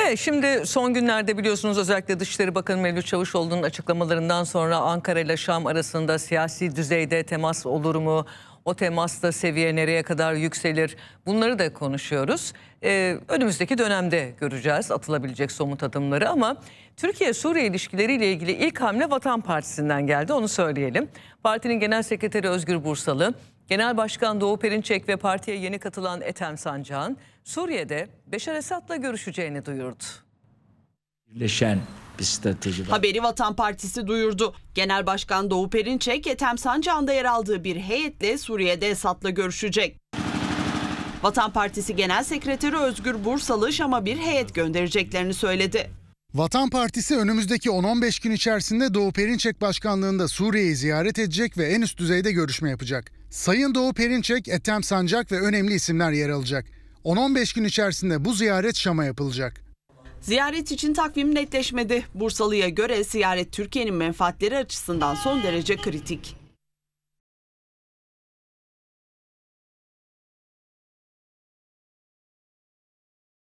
Evet şimdi son günlerde biliyorsunuz özellikle Dışişleri Bakanı Mevlüt Çavuşoğlu'nun açıklamalarından sonra Ankara ile Şam arasında siyasi düzeyde temas olur mu? O temasta seviye nereye kadar yükselir? Bunları da konuşuyoruz. Ee, önümüzdeki dönemde göreceğiz atılabilecek somut adımları ama Türkiye-Suriye ilişkileriyle ilgili ilk hamle Vatan Partisi'nden geldi onu söyleyelim. Partinin Genel Sekreteri Özgür Bursalı, Genel Başkan Doğu Perinçek ve partiye yeni katılan Ethem Sancağ'ın Suriye'de Beşar Esad'la görüşeceğini duyurdu. Birleşen bir strateji var. Haberi Vatan Partisi duyurdu. Genel Başkan Doğu Perinçek, Yetem Sancağı'nda yer aldığı bir heyetle Suriye'de Esad'la görüşecek. Vatan Partisi Genel Sekreteri Özgür Bursalı Şam'a bir heyet göndereceklerini söyledi. Vatan Partisi önümüzdeki 10-15 gün içerisinde Doğu Perinçek başkanlığında Suriye'yi ziyaret edecek ve en üst düzeyde görüşme yapacak. Sayın Doğu Perinçek, Ethem Sancak ve önemli isimler yer alacak. 10-15 gün içerisinde bu ziyaret Şam'a yapılacak. Ziyaret için takvim netleşmedi. Bursalı'ya göre ziyaret Türkiye'nin menfaatleri açısından son derece kritik.